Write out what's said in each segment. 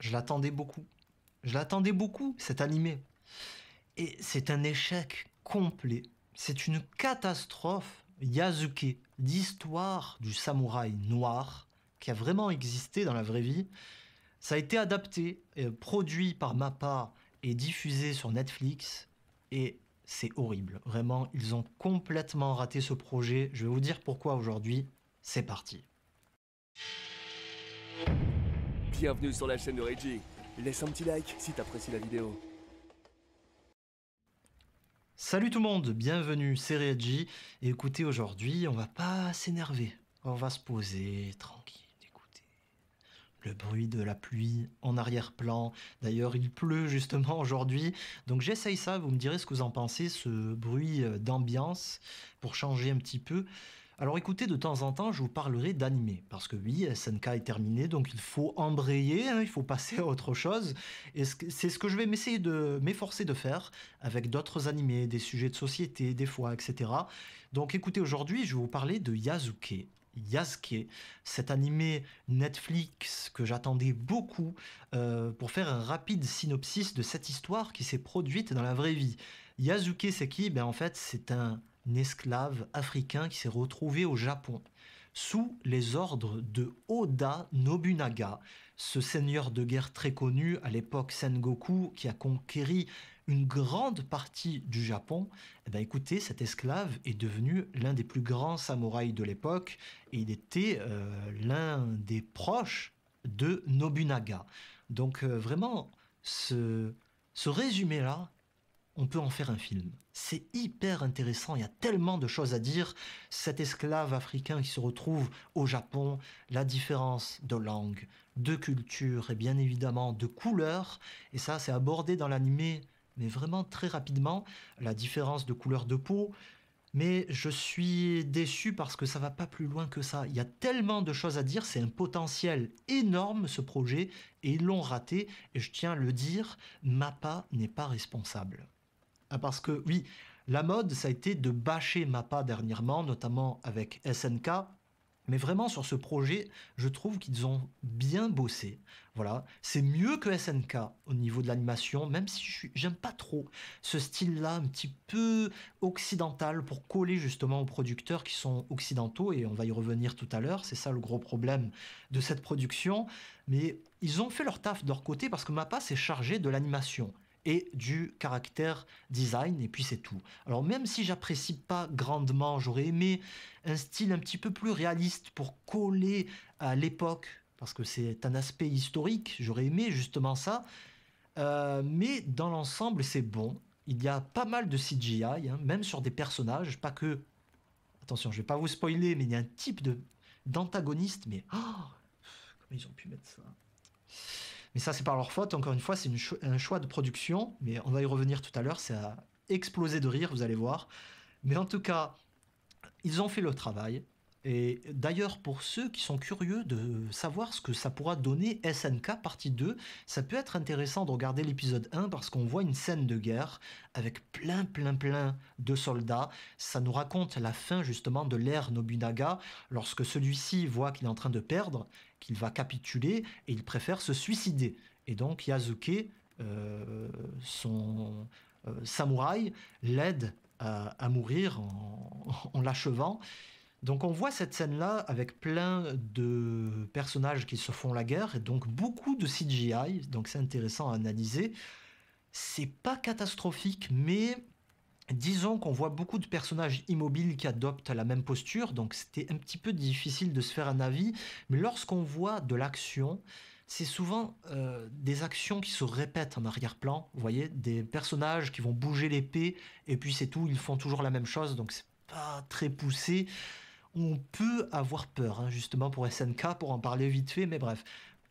Je l'attendais beaucoup. Je l'attendais beaucoup, cet animé. Et c'est un échec complet. C'est une catastrophe, Yazuke, d'histoire du samouraï noir qui a vraiment existé dans la vraie vie. Ça a été adapté, euh, produit par MAPPA et diffusé sur Netflix. Et c'est horrible. Vraiment, ils ont complètement raté ce projet. Je vais vous dire pourquoi aujourd'hui. C'est parti. Bienvenue sur la chaîne de Reggie. Laisse un petit like si apprécies la vidéo. Salut tout le monde, bienvenue, c'est Reggie. écoutez, aujourd'hui, on va pas s'énerver. On va se poser tranquille, écoutez. Le bruit de la pluie en arrière-plan. D'ailleurs, il pleut justement aujourd'hui. Donc j'essaye ça, vous me direz ce que vous en pensez, ce bruit d'ambiance, pour changer un petit peu. Alors écoutez, de temps en temps, je vous parlerai d'animé, parce que oui, SNK est terminé, donc il faut embrayer, hein, il faut passer à autre chose, et c'est ce que je vais m'essayer de m'efforcer de faire avec d'autres animés, des sujets de société, des fois, etc. Donc écoutez, aujourd'hui, je vais vous parler de Yazuke. Yazuke, cet animé Netflix que j'attendais beaucoup euh, pour faire un rapide synopsis de cette histoire qui s'est produite dans la vraie vie. Yasuke, c'est qui ben, En fait, c'est un un esclave africain qui s'est retrouvé au Japon. Sous les ordres de Oda Nobunaga, ce seigneur de guerre très connu à l'époque Sengoku qui a conquéri une grande partie du Japon, eh ben, écoutez, cet esclave est devenu l'un des plus grands samouraïs de l'époque et il était euh, l'un des proches de Nobunaga. Donc euh, vraiment, ce, ce résumé-là on peut en faire un film. C'est hyper intéressant, il y a tellement de choses à dire. Cet esclave africain qui se retrouve au Japon, la différence de langue, de culture et bien évidemment de couleur. Et ça, c'est abordé dans l'animé, mais vraiment très rapidement, la différence de couleur de peau. Mais je suis déçu parce que ça va pas plus loin que ça. Il y a tellement de choses à dire, c'est un potentiel énorme ce projet, et ils l'ont raté, et je tiens à le dire, MAPA n'est pas responsable. Ah, parce que oui, la mode, ça a été de bâcher Mapa dernièrement, notamment avec SNK. Mais vraiment sur ce projet, je trouve qu'ils ont bien bossé. Voilà, c'est mieux que SNK au niveau de l'animation, même si je j'aime pas trop ce style-là, un petit peu occidental pour coller justement aux producteurs qui sont occidentaux et on va y revenir tout à l'heure. C'est ça le gros problème de cette production. Mais ils ont fait leur taf de leur côté parce que MAPPA s'est chargé de l'animation et du caractère design, et puis c'est tout. Alors même si j'apprécie pas grandement, j'aurais aimé un style un petit peu plus réaliste pour coller à l'époque, parce que c'est un aspect historique, j'aurais aimé justement ça, euh, mais dans l'ensemble c'est bon. Il y a pas mal de CGI, hein, même sur des personnages, pas que... Attention, je vais pas vous spoiler, mais il y a un type de d'antagoniste, mais... Oh, comment ils ont pu mettre ça mais ça, c'est par leur faute. Encore une fois, c'est un choix de production. Mais on va y revenir tout à l'heure. C'est à exploser de rire, vous allez voir. Mais en tout cas, ils ont fait le travail. Et d'ailleurs, pour ceux qui sont curieux de savoir ce que ça pourra donner SNK partie 2, ça peut être intéressant de regarder l'épisode 1 parce qu'on voit une scène de guerre avec plein, plein, plein de soldats. Ça nous raconte la fin justement de l'ère Nobunaga lorsque celui-ci voit qu'il est en train de perdre, qu'il va capituler et il préfère se suicider. Et donc Yasuke, euh, son euh, samouraï, l'aide à, mourir en l'achevant. Donc on voit cette scène-là avec plein de personnages qui se font la guerre et donc beaucoup de CGI, donc c'est intéressant à analyser. C'est pas catastrophique, mais disons qu'on voit beaucoup de personnages immobiles qui adoptent la même posture, donc c'était un petit peu difficile de se faire un avis, mais lorsqu'on voit de l'action, c'est souvent euh, des actions qui se répètent en arrière-plan, vous voyez, des personnages qui vont bouger l'épée, et puis c'est tout, ils font toujours la même chose, donc c'est pas très poussé on peut avoir peur, hein, justement pour SNK, pour en parler vite fait, mais bref.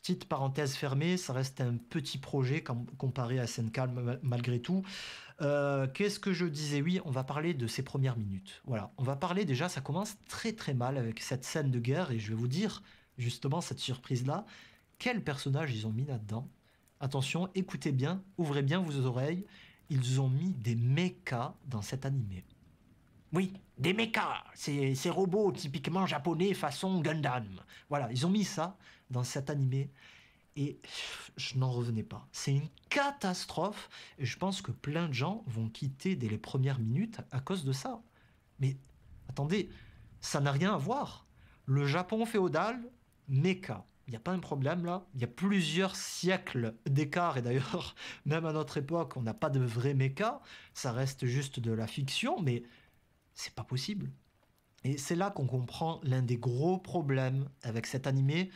Petite parenthèse fermée, ça reste un petit projet comparé à SNK malgré tout. Euh, qu'est-ce que je disais Oui, on va parler de ces premières minutes. Voilà, on va parler déjà, ça commence très très mal avec cette scène de guerre et je vais vous dire justement cette surprise-là. Quel personnage ils ont mis là-dedans Attention, écoutez bien, ouvrez bien vos oreilles. Ils ont mis des mechas dans cet animé. Oui, des mechas, ces, robots typiquement japonais façon Gundam. Voilà, ils ont mis ça dans cet animé et je n'en revenais pas. C'est une catastrophe et je pense que plein de gens vont quitter dès les premières minutes à cause de ça. Mais attendez, ça n'a rien à voir. Le Japon féodal, mecha. Il n'y a pas un problème là. Il y a plusieurs siècles d'écart. Et d'ailleurs, même à notre époque, on n'a pas de vrai mecha. Ça reste juste de la fiction. Mais c'est pas possible. Et c'est là qu'on comprend l'un des gros problèmes avec cet animé,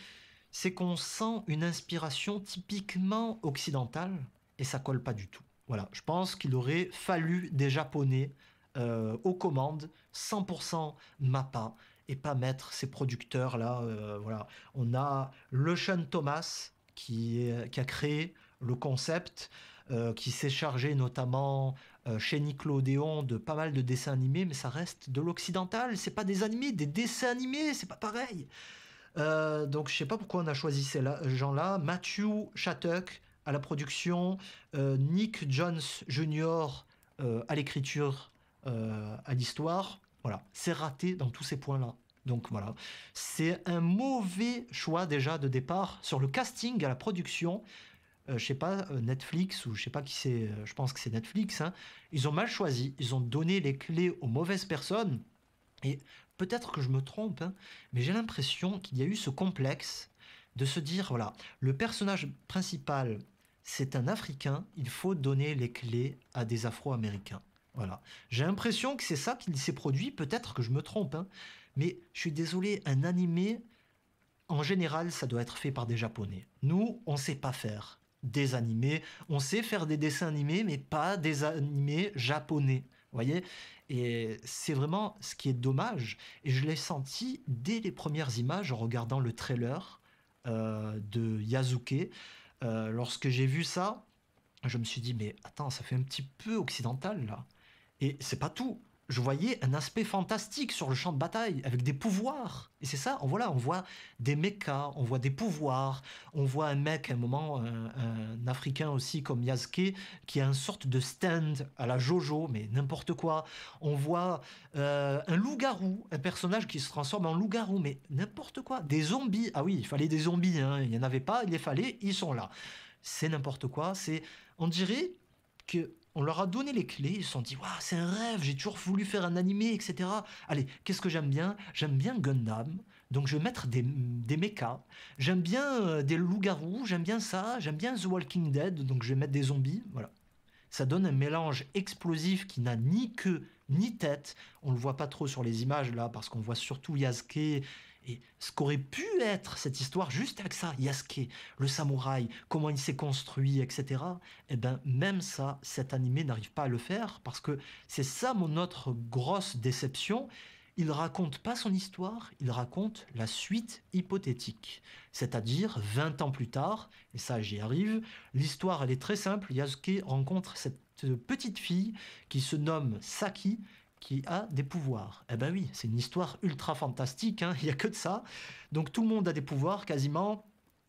c'est qu'on sent une inspiration typiquement occidentale et ça colle pas du tout. Voilà, je pense qu'il aurait fallu des Japonais euh, aux commandes, 100% Mapa et pas mettre ces producteurs-là. Euh, voilà. On a Le Thomas qui, a créé le concept, euh, qui s'est chargé notamment euh, chez Nickelodeon de pas mal de dessins animés, mais ça reste de l'occidental. C'est pas des animés, des dessins animés, c'est pas pareil. Euh, donc je sais pas pourquoi on a choisi ces gens-là. Matthew Shattuck à la production, euh, Nick Jones Jr. à l'écriture, à l'histoire. Voilà, c'est raté dans tous ces points-là. Donc voilà, c'est un mauvais choix déjà de départ sur le casting à la production je euh, je sais pas, euh, Netflix ou je sais pas qui c'est, euh, je pense que c'est Netflix, hein. ils ont mal choisi, ils ont donné les clés aux mauvaises personnes. Et peut-être que je me trompe, hein, mais j'ai l'impression qu'il y a eu ce complexe de se dire voilà, le personnage principal, c'est un Africain, il faut donner les clés à des Afro-Américains. Voilà. J'ai l'impression que c'est ça qui s'est produit, peut-être que je me trompe, hein, mais je suis désolé, un animé, en général, ça doit être fait par des Japonais. Nous, on ne sait pas faire des animés. On sait faire des dessins animés, mais pas des animés japonais. voyez Et c'est vraiment ce qui est dommage. Et je l'ai senti dès les premières images en regardant le trailer euh, de Yasuke. Euh, lorsque j'ai vu ça, je me suis dit, mais attends, ça fait un petit peu occidental là. Et c'est pas tout je voyais un aspect fantastique sur le champ de bataille, avec des pouvoirs. Et c'est ça, on, voit là, on voit des mechas, on voit des pouvoirs, on voit un mec, à un moment, un, Africain aussi comme Yasuke, qui a une sorte de stand à la Jojo, mais n'importe quoi. On voit euh, un loup-garou, un personnage qui se transforme en loup-garou, mais n'importe quoi. Des zombies, ah oui, il fallait des zombies, hein. il n'y en avait pas, il les fallait, ils sont là. C'est n'importe quoi, c'est... On dirait que on leur a donné les clés, ils se sont dit Waouh, c'est un rêve, j'ai toujours voulu faire un animé, etc. Allez, qu'est-ce que j'aime bien J'aime bien Gundam, donc je vais mettre des, des mechas. J'aime bien euh, des loups-garous, j'aime bien ça, j'aime bien The Walking Dead, donc je vais mettre des zombies. Voilà. Ça donne un mélange explosif qui n'a ni queue ni tête. On le voit pas trop sur les images là, parce qu'on voit surtout Yasuke et ce qu'aurait pu être cette histoire juste avec ça, Yasuke, le samouraï, comment il s'est construit, etc. Eh bien, même ça, cet animé n'arrive pas à le faire parce que c'est ça mon autre grosse déception. Il raconte pas son histoire, il raconte la suite hypothétique. C'est-à-dire 20 ans plus tard, et ça j'y arrive, l'histoire elle est très simple, Yasuke rencontre cette petite fille qui se nomme Saki qui a des pouvoirs. Eh ben oui, c'est une histoire ultra fantastique, hein, il n'y a que de ça. Donc tout le monde a des pouvoirs quasiment.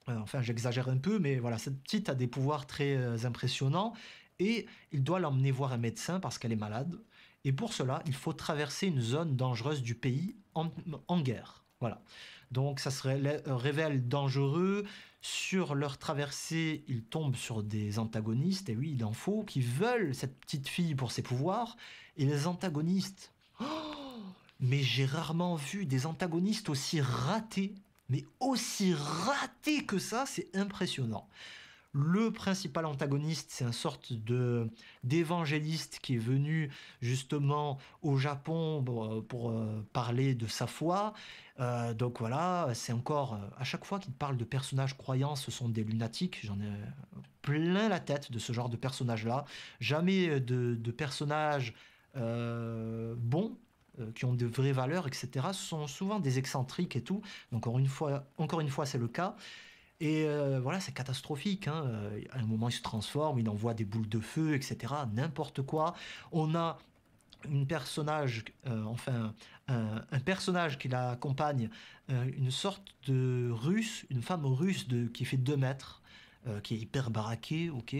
Euh, enfin, j'exagère un peu, mais voilà, cette petite a des pouvoirs très euh, impressionnants et il doit l'emmener voir un médecin parce qu'elle est malade. Et pour cela, il faut traverser une zone dangereuse du pays en guerre. Voilà. Donc ça se euh, révèle dangereux. Sur leur traversée, ils tombent sur des antagonistes, et oui, il en faut, qui veulent cette petite fille pour ses pouvoirs. Et les antagonistes... mais j'ai rarement vu des antagonistes aussi ratés, mais aussi ratés que ça, c'est impressionnant. Le principal antagoniste, c'est une sorte de d'évangéliste qui est venu justement au Japon euh, pour, euh, parler de sa foi. Euh, donc voilà, c'est encore à chaque fois qu'il parle de personnages croyants, ce sont des lunatiques. J'en ai plein la tête de ce genre de personnages-là. Jamais de, personnages bons qui ont de vraies valeurs, etc., sont souvent des excentriques et tout. Donc, encore une fois, encore une fois, c'est le cas. Et euh, voilà, c'est catastrophique. Hein. Euh, à un moment, il se transforme, il envoie des boules de feu, etc. N'importe quoi. On a une personnage, euh, enfin, un, personnage qui l'accompagne, une sorte de russe, une femme russe de, qui fait 2 mètres, euh, qui est hyper baraqué, ok.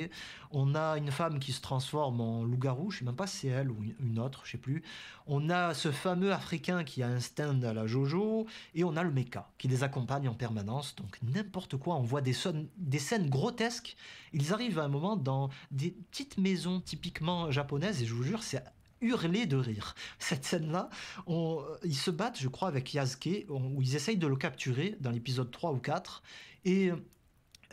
On a une femme qui se transforme en loup-garou, je sais même pas si c'est elle ou une autre, je sais plus. On a ce fameux Africain qui a un stand à la Jojo, et on a le mecha qui les accompagne en permanence. Donc n'importe quoi, on voit des, scènes grotesques. Ils arrivent à un moment dans des petites maisons typiquement japonaises, et je vous jure, c'est hurler de rire. Cette scène-là, euh, ils se battent, je crois, avec Yasuke, où ils essayent de le capturer dans l'épisode 3 ou 4. Et euh,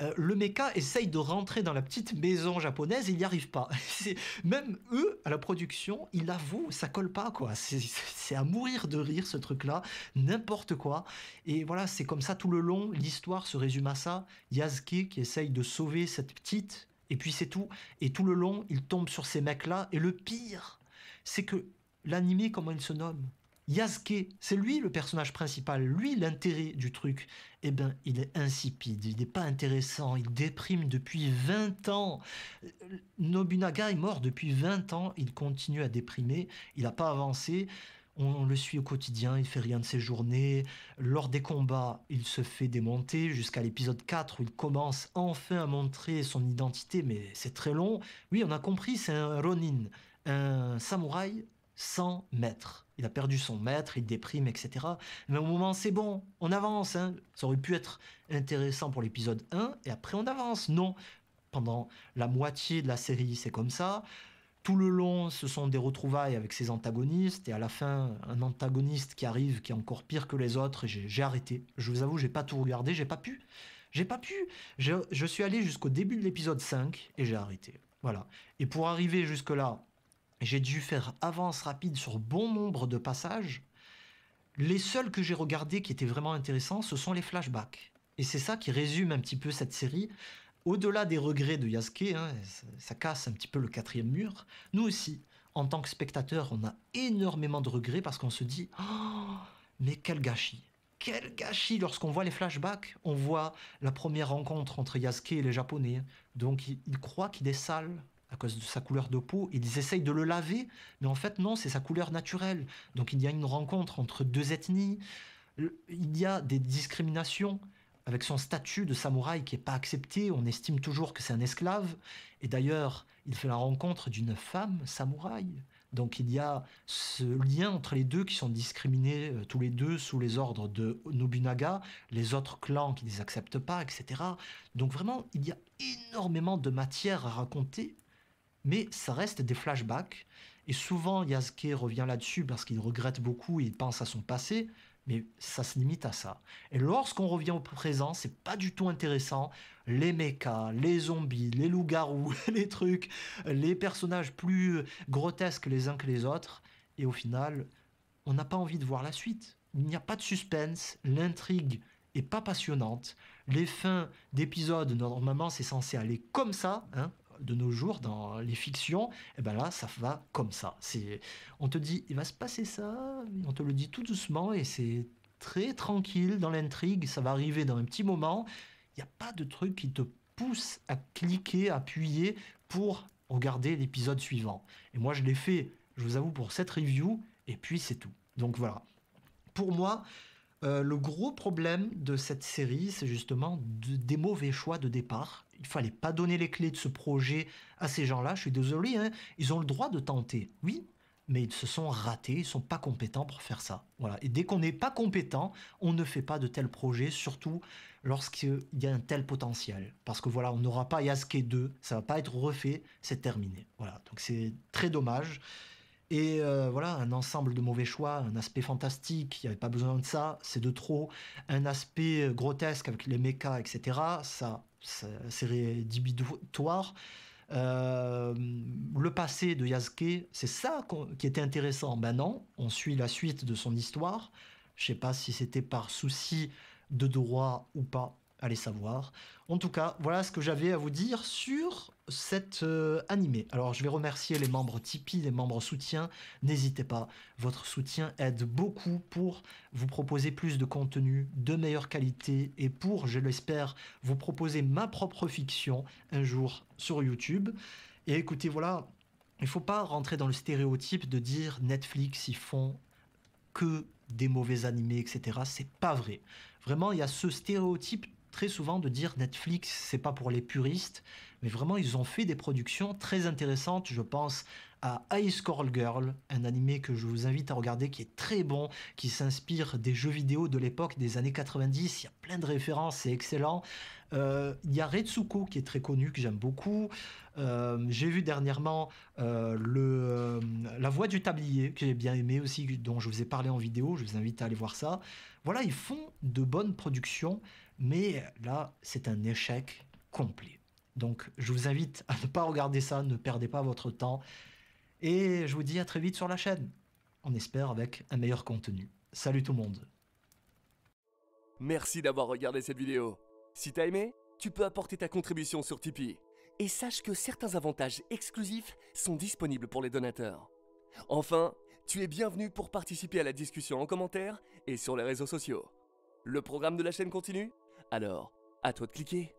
euh, le mecha essaye de rentrer dans la petite maison japonaise, il n'y arrive pas. Même eux, à la production, ils l'avouent, ça colle pas, quoi. C'est à mourir de rire, ce truc-là, n'importe quoi. Et voilà, c'est comme ça tout le long, l'histoire se résume à ça. Yasuke qui essaye de sauver cette petite, et puis c'est tout. Et tout le long, il tombe sur ces mecs-là, et le pire, c'est que l'animé, comment il se nomme Yasuke, c'est lui le personnage principal, lui l'intérêt du truc. Eh ben, il est insipide, il n'est pas intéressant, il déprime depuis 20 ans. Nobunaga est mort depuis 20 ans, il continue à déprimer, il n'a pas avancé. On le suit au quotidien, il fait rien de ses journées. Lors des combats, il se fait démonter jusqu'à l'épisode 4 où il commence enfin à montrer son identité, mais c'est très long. Oui, on a compris, c'est un Ronin, un samouraï 100 mètres. Il a perdu son maître, il déprime, etc. Mais au moment, c'est bon, on avance. Hein. Ça aurait pu être intéressant pour l'épisode 1, et après on avance. Non, pendant la moitié de la série, c'est comme ça. Tout le long, ce sont des retrouvailles avec ses antagonistes, et à la fin, un antagoniste qui arrive, qui est encore pire que les autres, et j'ai arrêté. Je vous avoue, j'ai pas tout regardé, j'ai pas pu. J'ai pas pu. Je, je suis allé jusqu'au début de l'épisode 5, et j'ai arrêté. Voilà. Et pour arriver jusque-là, j'ai dû faire avance rapide sur bon nombre de passages. Les seuls que j'ai regardés qui étaient vraiment intéressants, ce sont les flashbacks. Et c'est ça qui résume un petit peu cette série. Au-delà des regrets de Yasuke, hein, ça, casse un petit peu le quatrième mur, nous aussi, en tant que spectateurs, on a énormément de regrets parce qu'on se dit oh, mais quel gâchis quel gâchis lorsqu'on voit les flashbacks. On voit la première rencontre entre Yasuke et les Japonais. Donc il croit qu'il est sale à cause de sa couleur de peau. Ils essayent de le laver, mais en fait non, c'est sa couleur naturelle. Donc il y a une rencontre entre deux ethnies. Il y a des discriminations avec son statut de samouraï qui n'est pas accepté. On estime toujours que c'est un esclave. Et d'ailleurs, il fait la rencontre d'une femme samouraï. Donc il y a ce lien entre les deux qui sont discriminés euh, tous les deux sous les ordres de Nobunaga, les autres clans qui ne les acceptent pas, etc. Donc vraiment, il y a énormément de matière à raconter mais ça reste des flashbacks. Et souvent, Yasuke revient là-dessus parce qu'il regrette beaucoup, il pense à son passé, mais ça se limite à ça. Et lorsqu'on revient au présent, c'est pas du tout intéressant. Les mechas, les zombies, les loups-garous, les trucs, les personnages plus grotesques les uns que les autres. Et au final, on n'a pas envie de voir la suite. Il n'y a pas de suspense, l'intrigue est pas passionnante. Les fins d'épisodes, normalement, c'est censé aller comme ça, hein, de nos jours dans les fictions, et eh ben là, ça va comme ça. C'est, on te dit, il va se passer ça, on te le dit tout doucement et c'est très tranquille dans l'intrigue. Ça va arriver dans un petit moment. Il n'y a pas de truc qui te pousse à cliquer, à appuyer pour regarder l'épisode suivant. Et moi, je l'ai fait. Je vous avoue pour cette review. Et puis c'est tout. Donc voilà. Pour moi, euh, le gros problème de cette série, c'est justement des mauvais choix de départ il fallait pas donner les clés de ce projet à ces gens-là. Je suis désolé, hein. ils ont le droit de tenter, oui, mais ils se sont ratés, ils sont pas compétents pour faire ça. Voilà. Et dès qu'on n'est pas compétent, on ne fait pas de tels projets, surtout lorsqu'il y a un tel potentiel. Parce que voilà, on n'aura pas Yasuke 2, ça va pas être refait, c'est terminé. Voilà. Donc c'est très dommage. Et euh, voilà, un ensemble de mauvais choix, un aspect fantastique, il n'y avait pas besoin de ça, c'est de trop. Un aspect euh, grotesque avec les mechas, etc., ça, c'est rédhibitoire. Euh, le passé de Yasuke, c'est ça qui était intéressant. Ben non, on suit la suite de son histoire. Je sais pas si c'était par souci de droit ou pas, allez savoir. En tout cas, voilà ce que j'avais à vous dire sur cette euh, animé. Alors, je vais remercier les membres Tipeee, les membres soutien. N'hésitez pas, votre soutien aide beaucoup pour vous proposer plus de contenu de meilleure qualité et pour, je l'espère, vous proposer ma propre fiction un jour sur YouTube. Et écoutez, voilà, il faut pas rentrer dans le stéréotype de dire Netflix, ils font que des mauvais animés, etc. C'est pas vrai. Vraiment, il y a ce stéréotype très souvent de dire Netflix, c'est pas pour les puristes, mais vraiment ils ont fait des productions très intéressantes. Je pense à High Score Girl, un animé que je vous invite à regarder qui est très bon, qui s'inspire des jeux vidéo de l'époque des années 90. Il y a plein de références, c'est excellent. Euh, il y a Retsuko qui est très connu, que j'aime beaucoup. Euh, j'ai vu dernièrement euh, le, La Voix du Tablier, que j'ai bien aimé aussi, dont je vous ai parlé en vidéo. Je vous invite à aller voir ça. Voilà, ils font de bonnes productions. Mais là, c'est un échec complet. Donc, je vous invite à ne pas regarder ça, ne perdez pas votre temps. Et je vous dis à très vite sur la chaîne. On espère avec un meilleur contenu. Salut tout le monde. Merci d'avoir regardé cette vidéo. Si tu as aimé, tu peux apporter ta contribution sur Tipeee. Et sache que certains avantages exclusifs sont disponibles pour les donateurs. Enfin, tu es bienvenu pour participer à la discussion en commentaire et sur les réseaux sociaux. Le programme de la chaîne continue alors, à toi de cliquer